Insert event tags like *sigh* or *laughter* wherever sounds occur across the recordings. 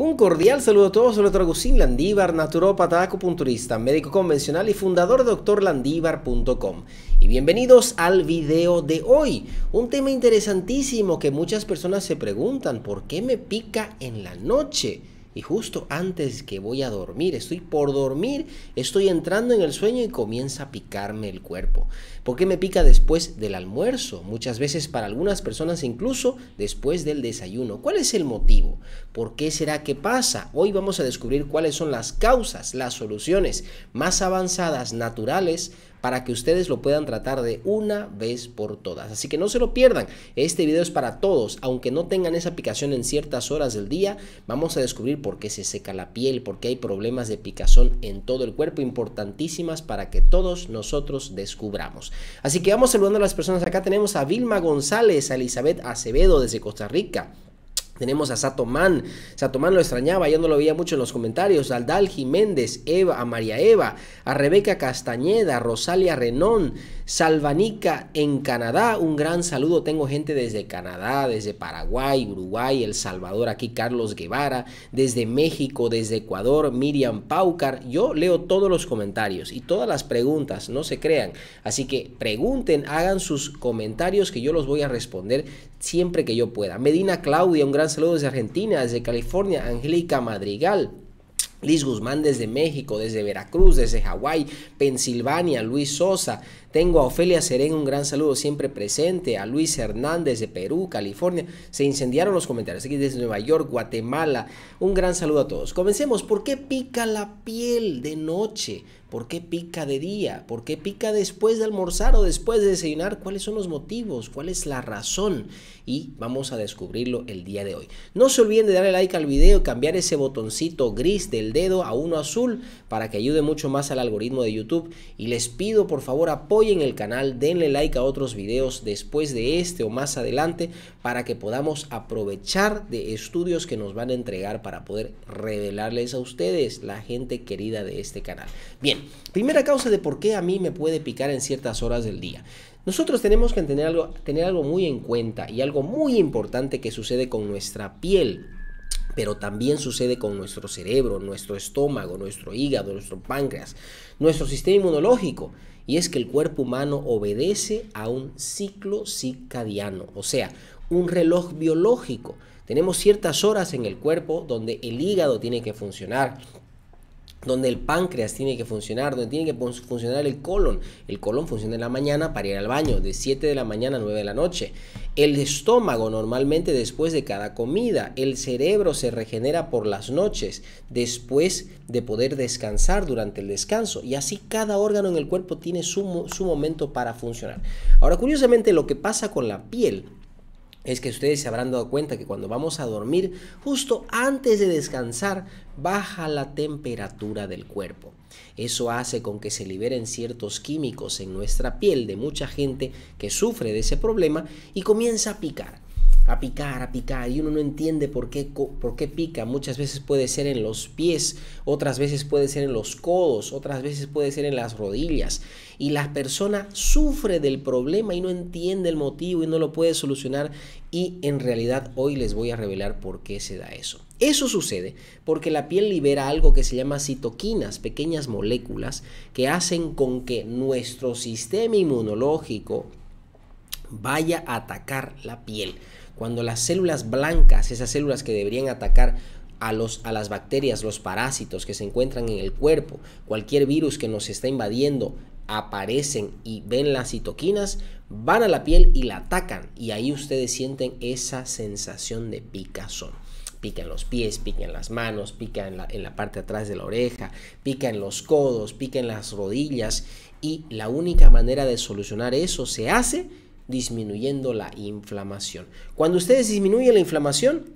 Un cordial saludo a todos, soy Dr. Agustín Landívar, naturópata, acupunturista, médico convencional y fundador de DrLandívar.com Y bienvenidos al video de hoy, un tema interesantísimo que muchas personas se preguntan, ¿por qué me pica en la noche? Y justo antes que voy a dormir, estoy por dormir, estoy entrando en el sueño y comienza a picarme el cuerpo. ¿Por qué me pica después del almuerzo? Muchas veces para algunas personas incluso después del desayuno. ¿Cuál es el motivo? ¿Por qué será que pasa? Hoy vamos a descubrir cuáles son las causas, las soluciones más avanzadas, naturales, para que ustedes lo puedan tratar de una vez por todas. Así que no se lo pierdan. Este video es para todos. Aunque no tengan esa picación en ciertas horas del día, vamos a descubrir por qué se seca la piel, por qué hay problemas de picazón en todo el cuerpo, importantísimas para que todos nosotros descubramos. Así que vamos saludando a las personas. Acá tenemos a Vilma González, a Elizabeth Acevedo desde Costa Rica. Tenemos a Satomán, Satomán lo extrañaba, ya no lo veía mucho en los comentarios. Aldal Jiménez, Eva, a María Eva, a Rebeca Castañeda, Rosalia Renón, Salvanica en Canadá. Un gran saludo. Tengo gente desde Canadá, desde Paraguay, Uruguay, El Salvador, aquí Carlos Guevara, desde México, desde Ecuador, Miriam Paucar. Yo leo todos los comentarios y todas las preguntas, no se crean. Así que pregunten, hagan sus comentarios que yo los voy a responder siempre que yo pueda. Medina Claudia, un gran saludos de Argentina, desde California, Angélica Madrigal. Liz Guzmán desde México, desde Veracruz, desde Hawái, Pensilvania, Luis Sosa. Tengo a Ofelia Serén, un gran saludo siempre presente. A Luis Hernández de Perú, California. Se incendiaron los comentarios aquí desde Nueva York, Guatemala. Un gran saludo a todos. Comencemos. ¿Por qué pica la piel de noche? ¿Por qué pica de día? ¿Por qué pica después de almorzar o después de desayunar? ¿Cuáles son los motivos? ¿Cuál es la razón? Y vamos a descubrirlo el día de hoy. No se olviden de darle like al video, cambiar ese botoncito gris del dedo a uno azul para que ayude mucho más al algoritmo de YouTube. Y les pido por favor apoyen el canal, denle like a otros videos después de este o más adelante para que podamos aprovechar de estudios que nos van a entregar para poder revelarles a ustedes, la gente querida de este canal. Bien, primera causa de por qué a mí me puede picar en ciertas horas del día. Nosotros tenemos que tener algo, tener algo muy en cuenta y algo muy importante que sucede con nuestra piel pero también sucede con nuestro cerebro, nuestro estómago, nuestro hígado, nuestro páncreas, nuestro sistema inmunológico. Y es que el cuerpo humano obedece a un ciclo circadiano, o sea, un reloj biológico. Tenemos ciertas horas en el cuerpo donde el hígado tiene que funcionar, donde el páncreas tiene que funcionar, donde tiene que funcionar el colon. El colon funciona en la mañana para ir al baño, de 7 de la mañana a 9 de la noche. El estómago normalmente después de cada comida. El cerebro se regenera por las noches, después de poder descansar durante el descanso. Y así cada órgano en el cuerpo tiene su, su momento para funcionar. Ahora, curiosamente, lo que pasa con la piel es que ustedes se habrán dado cuenta que cuando vamos a dormir, justo antes de descansar, baja la temperatura del cuerpo. Eso hace con que se liberen ciertos químicos en nuestra piel de mucha gente que sufre de ese problema y comienza a picar a picar, a picar, y uno no entiende por qué, por qué pica. Muchas veces puede ser en los pies, otras veces puede ser en los codos, otras veces puede ser en las rodillas. Y la persona sufre del problema y no entiende el motivo y no lo puede solucionar. Y en realidad hoy les voy a revelar por qué se da eso. Eso sucede porque la piel libera algo que se llama citoquinas, pequeñas moléculas que hacen con que nuestro sistema inmunológico vaya a atacar la piel. Cuando las células blancas, esas células que deberían atacar a, los, a las bacterias, los parásitos que se encuentran en el cuerpo, cualquier virus que nos está invadiendo, aparecen y ven las citoquinas, van a la piel y la atacan. Y ahí ustedes sienten esa sensación de picazón. Pica los pies, piquen las manos, pica en la, parte atrás de la oreja, pica los codos, piquen las rodillas. Y la única manera de solucionar eso se hace disminuyendo la inflamación. Cuando ustedes disminuyen la inflamación,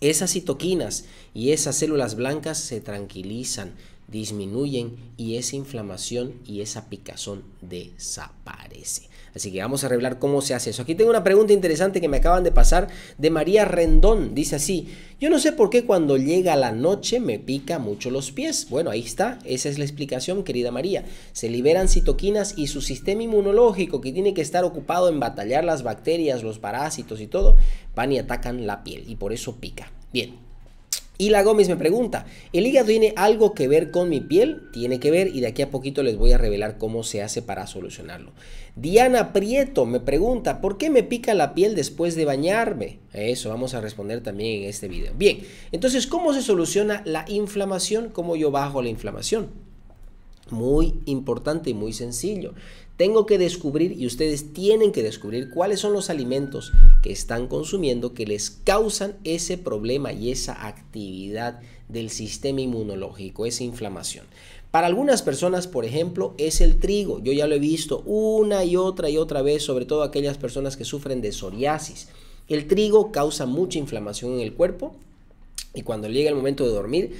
esas citoquinas y esas células blancas se tranquilizan, disminuyen y esa inflamación y esa picazón desaparece. Así que vamos a arreglar cómo se hace eso. Aquí tengo una pregunta interesante que me acaban de pasar de María Rendón. Dice así, yo no sé por qué cuando llega la noche me pica mucho los pies. Bueno, ahí está, esa es la explicación, querida María. Se liberan citoquinas y su sistema inmunológico que tiene que estar ocupado en batallar las bacterias, los parásitos y todo, van y atacan la piel y por eso pica. Bien, y la Gómez me pregunta, ¿el hígado tiene algo que ver con mi piel? Tiene que ver y de aquí a poquito les voy a revelar cómo se hace para solucionarlo. Diana Prieto me pregunta, ¿por qué me pica la piel después de bañarme? Eso vamos a responder también en este video. Bien, entonces, ¿cómo se soluciona la inflamación? ¿Cómo yo bajo la inflamación? Muy importante y muy sencillo. Tengo que descubrir y ustedes tienen que descubrir cuáles son los alimentos que están consumiendo que les causan ese problema y esa actividad del sistema inmunológico, esa inflamación. Para algunas personas, por ejemplo, es el trigo. Yo ya lo he visto una y otra y otra vez, sobre todo aquellas personas que sufren de psoriasis. El trigo causa mucha inflamación en el cuerpo y cuando llega el momento de dormir,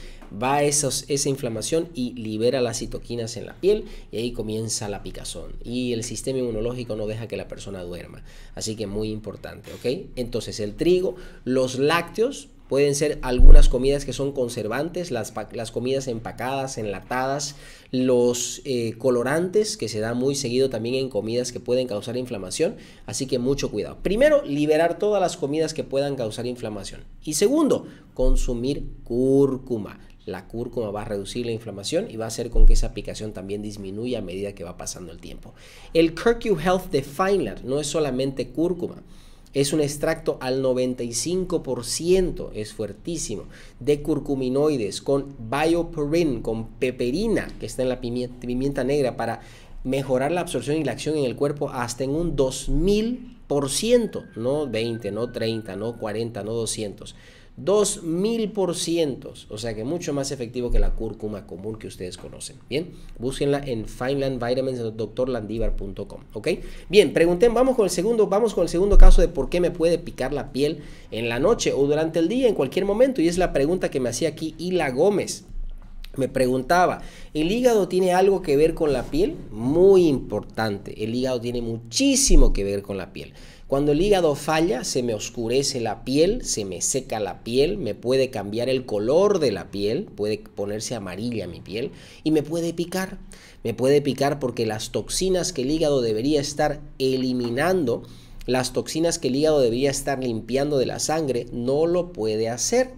va esa inflamación y libera las citoquinas en la piel y ahí comienza la picazón. Y el sistema inmunológico no deja que la persona duerma. Así que muy importante, ¿ok? Entonces el trigo, los lácteos, Pueden ser algunas comidas que son conservantes, las, comidas empacadas, enlatadas, los eh, colorantes que se dan muy seguido también en comidas que pueden causar inflamación. Así que mucho cuidado. Primero, liberar todas las comidas que puedan causar inflamación. Y segundo, consumir cúrcuma. La cúrcuma va a reducir la inflamación y va a hacer con que esa aplicación también disminuya a medida que va pasando el tiempo. El Curcu Health de no es solamente cúrcuma. Es un extracto al 95%, es fuertísimo, de curcuminoides con bioperin, con peperina, que está en la pimienta, pimienta negra, para mejorar la absorción y la acción en el cuerpo hasta en un 2000%, no 20, no 30, no 40, no 200 2000%, o sea que mucho más efectivo que la cúrcuma común que ustedes conocen. Bien, búsquenla en finlandvitamins.doctorlandívar.com, ¿ok? Bien, pregunten, vamos con el segundo, vamos con el segundo caso de por qué me puede picar la piel en la noche o durante el día, en cualquier momento, y es la pregunta que me hacía aquí Hila Gómez. Me preguntaba, ¿el hígado tiene algo que ver con la piel? Muy importante, el hígado tiene muchísimo que ver con la piel. Cuando el hígado falla, se me oscurece la piel, se me seca la piel, me puede cambiar el color de la piel, puede ponerse amarilla mi piel y me puede picar. Me puede picar porque las toxinas que el hígado debería estar eliminando, las toxinas que el hígado debería estar limpiando de la sangre, no lo puede hacer.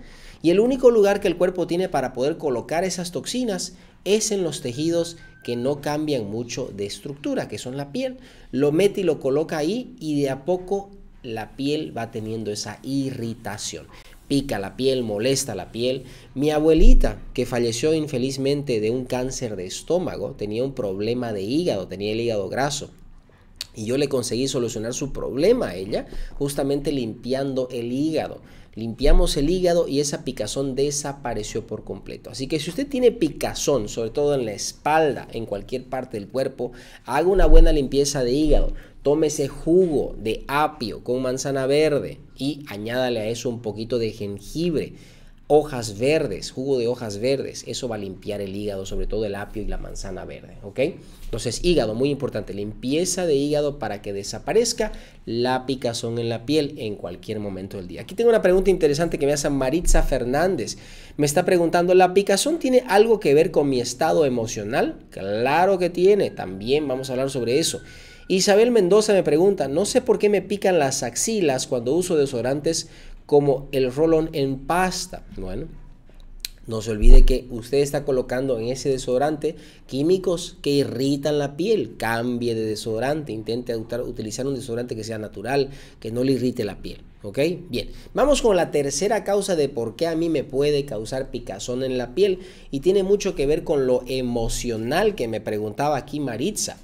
Y el único lugar que el cuerpo tiene para poder colocar esas toxinas es en los tejidos que no cambian mucho de estructura, que son la piel. Lo mete y lo coloca ahí y de a poco la piel va teniendo esa irritación. Pica la piel, molesta la piel. Mi abuelita, que falleció infelizmente de un cáncer de estómago, tenía un problema de hígado, tenía el hígado graso. Y yo le conseguí solucionar su problema a ella, justamente limpiando el hígado. Limpiamos el hígado y esa picazón desapareció por completo. Así que si usted tiene picazón, sobre todo en la espalda, en cualquier parte del cuerpo, haga una buena limpieza de hígado. ese jugo de apio con manzana verde y añádale a eso un poquito de jengibre hojas verdes, jugo de hojas verdes, eso va a limpiar el hígado, sobre todo el apio y la manzana verde, ¿ok? Entonces, hígado, muy importante, limpieza de hígado para que desaparezca la picazón en la piel en cualquier momento del día. Aquí tengo una pregunta interesante que me hace Maritza Fernández. Me está preguntando, ¿la picazón tiene algo que ver con mi estado emocional? Claro que tiene, también vamos a hablar sobre eso. Isabel Mendoza me pregunta, no sé por qué me pican las axilas cuando uso desodorantes como el rolón en pasta. Bueno, no se olvide que usted está colocando en ese desodorante químicos que irritan la piel. Cambie de desodorante, intente utilizar un desodorante que sea natural, que no le irrite la piel. ¿Ok? Bien, vamos con la tercera causa de por qué a mí me puede causar picazón en la piel y tiene mucho que ver con lo emocional que me preguntaba aquí Maritza.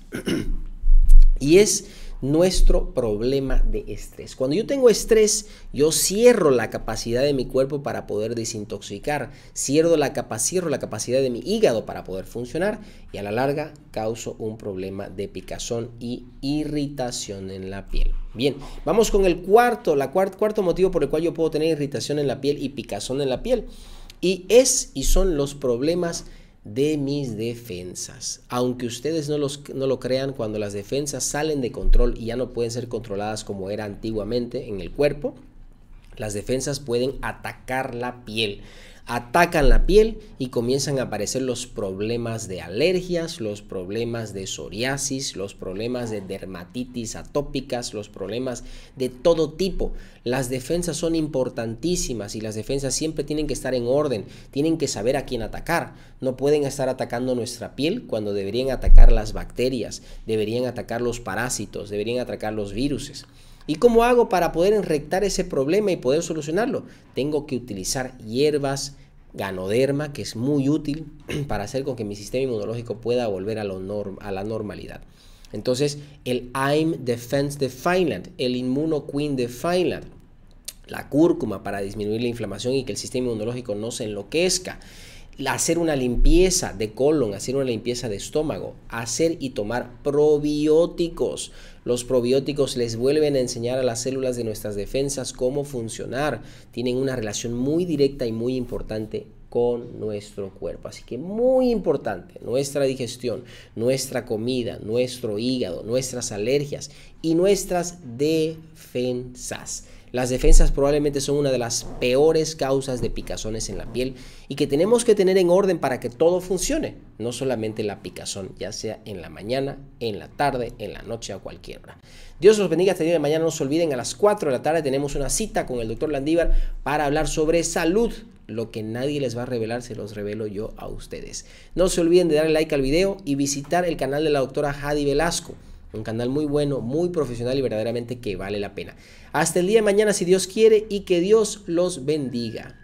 *clears throat* y es nuestro problema de estrés. Cuando yo tengo estrés, yo cierro la capacidad de mi cuerpo para poder desintoxicar, cierro la, capa cierro la capacidad de mi hígado para poder funcionar y a la larga causo un problema de picazón y irritación en la piel. Bien, vamos con el cuarto, la cuarto motivo por el cual yo puedo tener irritación en la piel y picazón en la piel. Y es y son los problemas de mis defensas. Aunque ustedes no, lo crean, cuando las defensas salen de control y ya no pueden ser controladas como era antiguamente en el cuerpo, las defensas pueden atacar la piel. Atacan la piel y comienzan a aparecer los problemas de alergias, los problemas de psoriasis, los problemas de dermatitis atópicas, los problemas de todo tipo. Las defensas son importantísimas y las defensas siempre tienen que estar en orden, tienen que saber a quién atacar. No pueden estar atacando nuestra piel cuando deberían atacar las bacterias, deberían atacar los parásitos, deberían atacar los virus. ¿Y cómo hago para poder enrectar ese problema y poder solucionarlo? Tengo que utilizar hierbas, ganoderma, que es muy útil *clears throat* para hacer con que mi sistema inmunológico pueda volver a, a la normalidad. Entonces, el I'm Defense de Finland, el Inmuno Queen de Finland, la cúrcuma para disminuir la inflamación y que el sistema inmunológico no se enloquezca hacer una limpieza de colon, hacer una limpieza de estómago, hacer y tomar probióticos. Los probióticos les vuelven a enseñar a las células de nuestras defensas cómo funcionar. Tienen una relación muy directa y muy importante con nuestro cuerpo. Así que muy importante, nuestra digestión, nuestra comida, nuestro hígado, nuestras alergias y nuestras defensas. Las defensas probablemente son una de las peores causas de picazones en la piel y que tenemos que tener en orden para que todo funcione, no solamente la picazón, ya sea en la mañana, en la tarde, en la noche o cualquier hora. Dios los bendiga hasta el día de mañana, no se olviden, a las 4 de la tarde tenemos una cita con el doctor Landívar para hablar sobre salud. Lo que nadie les va a revelar se los revelo yo a ustedes. No se olviden de darle like al video y visitar el canal de la doctora Jadi Velasco. Un canal muy bueno, muy profesional y verdaderamente que vale la pena. Hasta el día de mañana, si Dios quiere, y que Dios los bendiga.